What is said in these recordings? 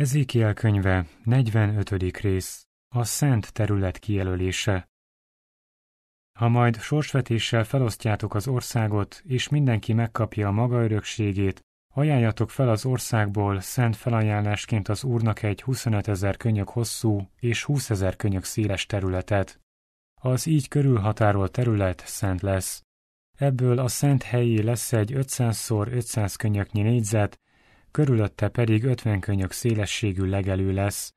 Ezékiel könyve, 45. rész, a szent terület kijelölése. Ha majd sorsvetéssel felosztjátok az országot, és mindenki megkapja a maga örökségét, ajánljatok fel az országból szent felajánlásként az Úrnak egy 25 ezer könyök hosszú és 20 ezer könyök széles területet. Az így körülhatárolt terület szent lesz. Ebből a szent helyé lesz egy 500 x 500 könyöknyi négyzet, körülötte pedig 50 könyök szélességű legelő lesz,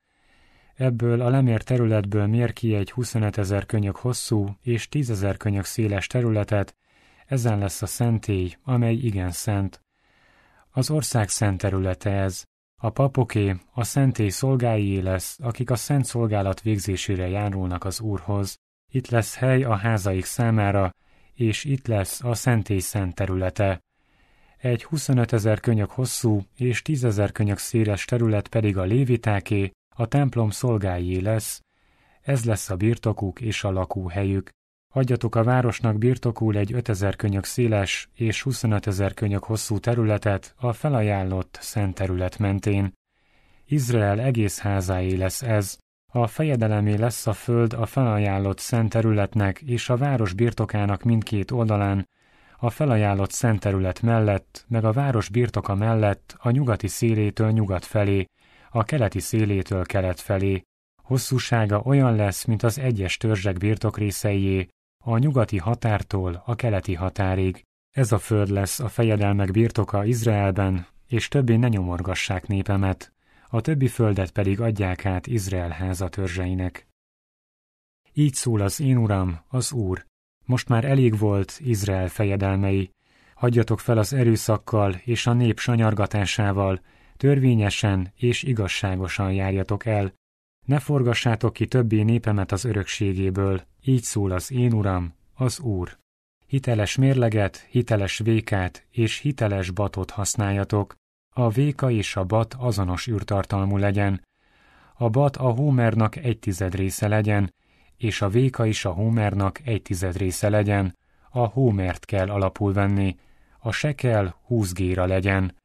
Ebből a lemér területből mér ki egy 25 ezer könyök hosszú és 10 ezer könyök széles területet, ezen lesz a szentély, amely igen szent. Az ország szent területe ez. A papoké, a szentély szolgáié lesz, akik a szent szolgálat végzésére járulnak az Úrhoz. Itt lesz hely a házaik számára, és itt lesz a szentély szent területe egy 25 ezer könyök hosszú és 10 ezer könyök széles terület pedig a lévitáké, a templom szolgáié lesz, ez lesz a birtokuk és a lakóhelyük. Adjatok a városnak birtokul egy 5000 könyök széles és 25 ezer könyök hosszú területet a felajánlott szent terület mentén. Izrael egész házáé lesz ez. A fejedelemé lesz a föld a felajánlott szent területnek és a város birtokának mindkét oldalán, a felajánlott szent terület mellett, meg a város birtoka mellett a nyugati szélétől nyugat felé, a keleti szélétől kelet felé. Hosszúsága olyan lesz, mint az egyes törzsek részeié, a nyugati határtól a keleti határig. Ez a föld lesz a fejedelmek birtoka Izraelben, és többé ne nyomorgassák népemet, a többi földet pedig adják át Izrael háza törzseinek. Így szól az én uram, az Úr, most már elég volt Izrael fejedelmei. Hagyjatok fel az erőszakkal és a nép sanyargatásával, törvényesen és igazságosan járjatok el. Ne forgassátok ki többé népemet az örökségéből, így szól az én Uram, az Úr. Hiteles mérleget, hiteles vékát és hiteles batot használjatok. A véka és a bat azonos űrtartalmú legyen. A bat a hómernak egy tized része legyen, és a véka is a Homernak egy tized része legyen, a Homert kell alapul venni, a sekel 20 géra legyen,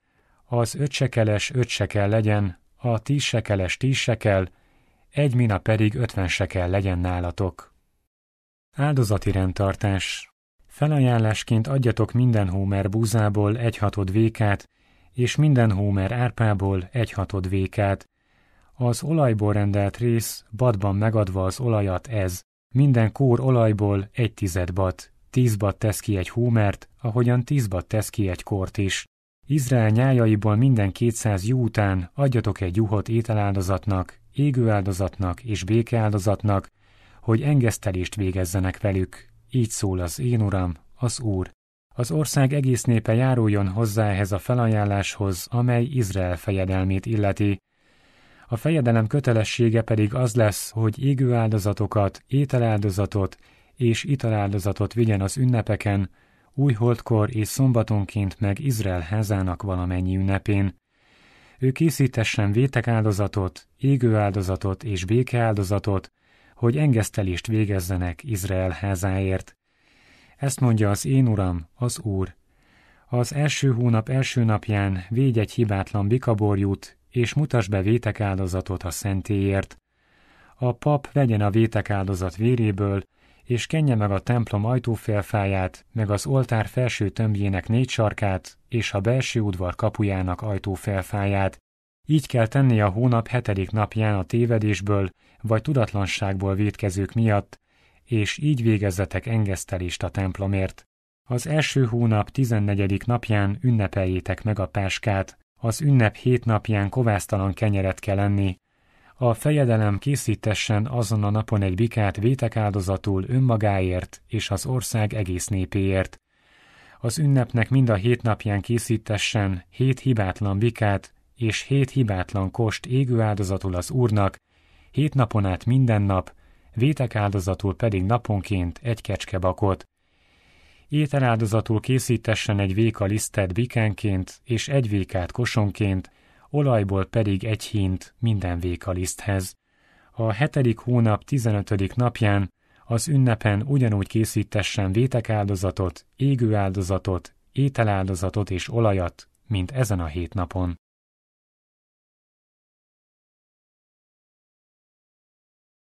az ötsekeles ötsekel legyen, a tízsekeles tízsekel, egy mina pedig ötven sekel legyen nálatok. Áldozati rendtartás Felajánlásként adjatok minden Homer búzából hatod vékát, és minden Homer árpából egy hatod vékát, az olajból rendelt rész, badban megadva az olajat ez, minden kór olajból egy tized bat, tíz bat tesz ki egy húmert, ahogyan tíz bat tesz ki egy kort is. Izrael nyájaiból minden kétszáz jú után adjatok egy juhot ételáldozatnak, égőáldozatnak és békeáldozatnak, hogy engesztelést végezzenek velük. Így szól az én uram, az Úr. Az ország egész népe járuljon hozzá ehhez a felajánláshoz, amely Izrael fejedelmét illeti, a fejedelem kötelessége pedig az lesz, hogy égő áldozatokat, ételáldozatot és italáldozatot vigyen az ünnepeken, újholdkor és szombatonként meg Izrael házának valamennyi ünnepén. Ő készítessen vétek áldozatot, égő áldozatot és béke áldozatot, hogy engesztelést végezzenek Izrael házáért. Ezt mondja az én uram, az úr. Az első hónap első napján végy egy hibátlan bikaborjút, és mutas be vétekáldozatot a szentéért. A pap vegyen a vétekáldozat véréből, és kenje meg a templom ajtófélfáját, meg az oltár felső tömbjének négy sarkát, és a belső udvar kapujának ajtófélfáját. Így kell tenni a hónap hetedik napján a tévedésből vagy tudatlanságból vétkezők miatt, és így végezzetek engesztelést a templomért. Az első hónap 14. napján ünnepeljétek meg a páskát, az ünnep hét napján kovásztalan kenyeret kell enni. A fejedelem készítessen azon a napon egy bikát vétekáldozatul önmagáért és az ország egész népéért. Az ünnepnek mind a hét napján készítessen hét hibátlan bikát és hét hibátlan kost égő áldozatul az Úrnak, hét napon át minden nap, vétek áldozatul pedig naponként egy kecskebakot ételáldozatul készítessen egy véka lisztet bikenként és egy vékát kosonként, olajból pedig egy hint minden véka liszthez. A hetedik hónap 15. napján az ünnepen ugyanúgy készítessen vétekáldozatot, égőáldozatot, ételáldozatot és olajat, mint ezen a hét napon.